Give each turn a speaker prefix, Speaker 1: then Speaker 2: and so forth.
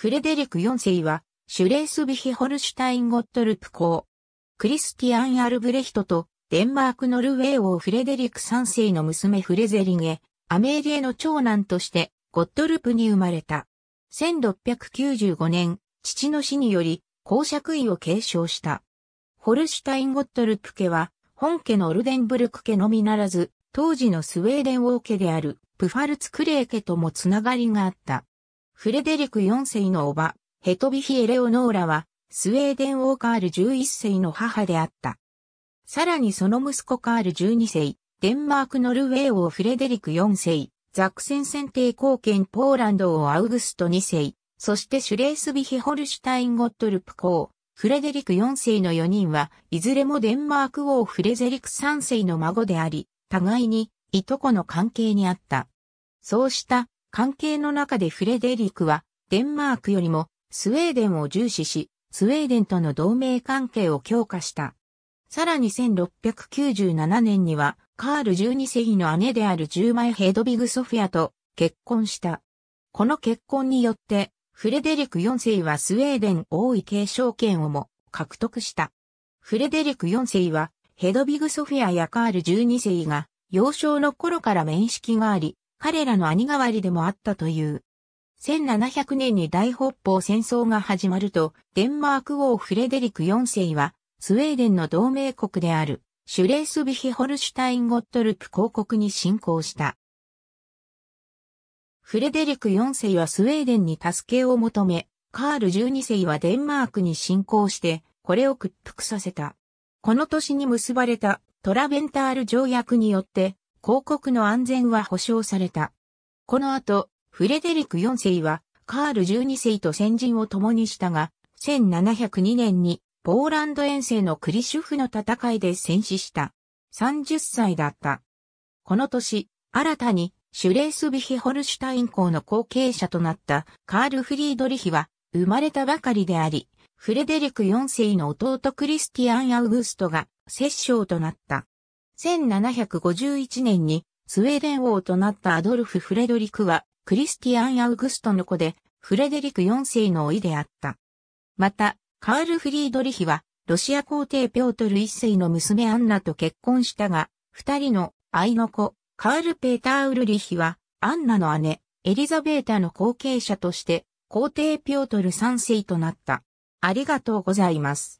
Speaker 1: フレデリク4世は、シュレースビヒホルシュタイン・ゴットルプ公。クリスティアン・アルブレヒトと、デンマーク・ノルウェー王フレデリク3世の娘フレゼリゲ、アメーリエの長男として、ゴットルプに生まれた。1695年、父の死により、公爵位を継承した。ホルシュタイン・ゴットルプ家は、本家のオルデンブルク家のみならず、当時のスウェーデン王家である、プファルツクレー家ともつながりがあった。フレデリク4世の叔母、ヘトビヒ・エレオノーラは、スウェーデン王カール11世の母であった。さらにその息子カール12世、デンマーク・ノルウェー王フレデリク4世、ザクセン選定貢献ポーランド王アウグスト2世、そしてシュレースビヒ・ホルシュタイン・ゴットルプ公、フレデリク4世の4人は、いずれもデンマーク王フレデリク3世の孫であり、互いに、いとこの関係にあった。そうした、関係の中でフレデリックは、デンマークよりもスウェーデンを重視し、スウェーデンとの同盟関係を強化した。さらに1697年には、カール12世の姉である10枚ヘドビグ・ソフィアと結婚した。この結婚によって、フレデリク4世はスウェーデン王位継承権をも獲得した。フレデリク4世は、ヘドビグ・ソフィアやカール12世が、幼少の頃から面識があり、彼らの兄代わりでもあったという。1700年に大北方戦争が始まると、デンマーク王フレデリク4世は、スウェーデンの同盟国である、シュレースビヒホルシュタインゴットルプ公国に侵攻した。フレデリク4世はスウェーデンに助けを求め、カール12世はデンマークに侵攻して、これを屈服させた。この年に結ばれたトラベンタール条約によって、広告の安全は保障された。この後、フレデリク4世はカール12世と先陣を共にしたが、1702年にポーランド遠征のクリシュフの戦いで戦死した。30歳だった。この年、新たにシュレースビヒホルシュタイン校の後継者となったカール・フリードリヒは生まれたばかりであり、フレデリク4世の弟クリスティアン・アウグストが摂政となった。1751年にスウェーデン王となったアドルフ・フレドリクは、クリスティアン・アウグストの子で、フレデリク4世のいであった。また、カール・フリードリヒは、ロシア皇帝ピョートル1世の娘アンナと結婚したが、二人の愛の子、カール・ペーター・ウルリヒは、アンナの姉、エリザベータの後継者として、皇帝ピョートル3世となった。ありがとうございます。